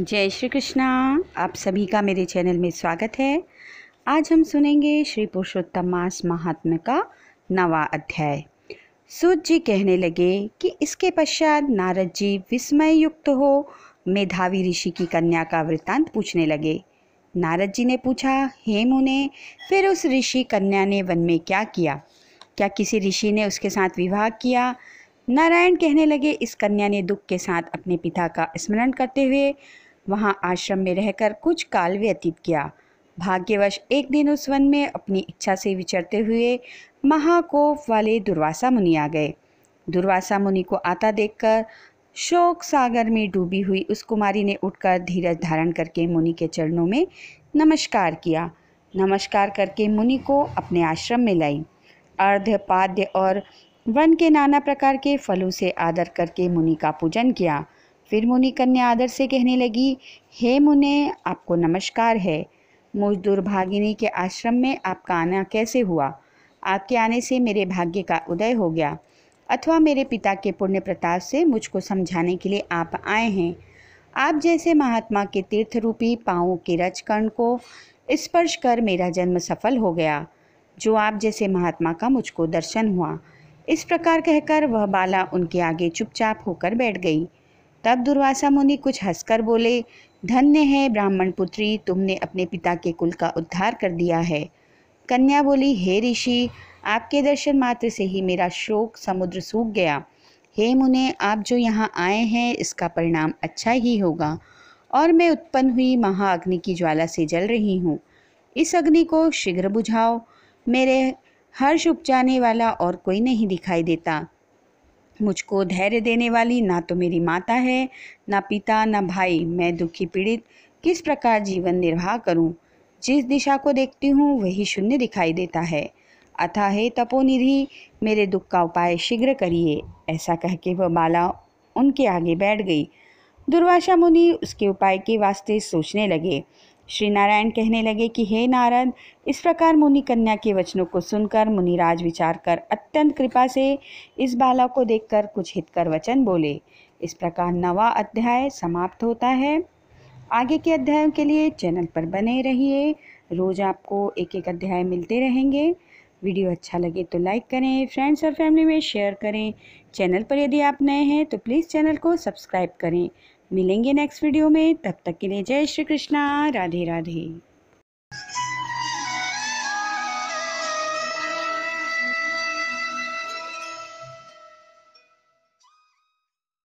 जय श्री कृष्णा आप सभी का मेरे चैनल में स्वागत है आज हम सुनेंगे श्री पुरुषोत्तम मास महात्म्य का नवा अध्याय सूत जी कहने लगे कि इसके पश्चात नारद जी विस्मय युक्त हो मेधावी ऋषि की कन्या का वृत्तांत पूछने लगे नारद जी ने पूछा हे मुने फिर उस ऋषि कन्या ने वन में क्या किया क्या किसी ऋषि ने उसके साथ विवाह किया नारायण कहने लगे इस कन्या ने दुख के साथ अपने पिता का स्मरण करते हुए वहाँ आश्रम में रहकर कुछ काल व्यतीत किया भाग्यवश एक दिन उस वन में अपनी इच्छा से विचरते हुए महाकोप वाले दुर्वासा मुनि आ गए दुर्वासा मुनि को आता देखकर शोक सागर में डूबी हुई उस कुमारी ने उठकर धीरज धारण करके मुनि के चरणों में नमस्कार किया नमस्कार करके मुनि को अपने आश्रम में लाई अर्धपाद्य और वन के नाना प्रकार के फलों से आदर करके मुनि का पूजन किया फिर मुनि कन्या आदर से कहने लगी हे मुने आपको नमस्कार है मुझ दुर्भागिनी के आश्रम में आपका आना कैसे हुआ आपके आने से मेरे भाग्य का उदय हो गया अथवा मेरे पिता के पुण्य प्रताप से मुझको समझाने के लिए आप आए हैं आप जैसे महात्मा के तीर्थ रूपी पाँव के रजकर्ण को स्पर्श कर मेरा जन्म सफल हो गया जो आप जैसे महात्मा का मुझको दर्शन हुआ इस प्रकार कहकर वह बाला उनके आगे चुपचाप होकर बैठ गई तब दुर्वासा मुनि कुछ हंसकर बोले धन्य है ब्राह्मण पुत्री तुमने अपने पिता के कुल का उद्धार कर दिया है कन्या बोली हे ऋषि आपके दर्शन मात्र से ही मेरा शोक समुद्र सूख गया हे मुने आप जो यहाँ आए हैं इसका परिणाम अच्छा ही होगा और मैं उत्पन्न हुई महाअग्नि की ज्वाला से जल रही हूँ इस अग्नि को शीघ्र बुझाओ मेरे हर्ष उपजाने वाला और कोई नहीं दिखाई देता मुझको धैर्य देने वाली ना तो मेरी माता है ना पिता ना भाई मैं दुखी पीड़ित किस प्रकार जीवन निर्वाह करूं? जिस दिशा को देखती हूँ वही शून्य दिखाई देता है अतः हे तपोनिधि मेरे दुख का उपाय शीघ्र करिए ऐसा कह के वह बाला उनके आगे बैठ गई दुर्वासा मुनि उसके उपाय के वास्ते सोचने लगे श्री नारायण कहने लगे कि हे नारद इस प्रकार मुनि कन्या के वचनों को सुनकर मुनिराज विचार कर अत्यंत कृपा से इस बाला को देखकर कुछ हितकर वचन बोले इस प्रकार नवा अध्याय समाप्त होता है आगे के अध्यायों के लिए चैनल पर बने रहिए रोज़ आपको एक एक अध्याय मिलते रहेंगे वीडियो अच्छा लगे तो लाइक करें फ्रेंड्स और फैमिली में शेयर करें चैनल पर यदि आप नए हैं तो प्लीज़ चैनल को सब्सक्राइब करें मिलेंगे नेक्स्ट वीडियो में तब तक के लिए जय श्री कृष्णा राधे राधे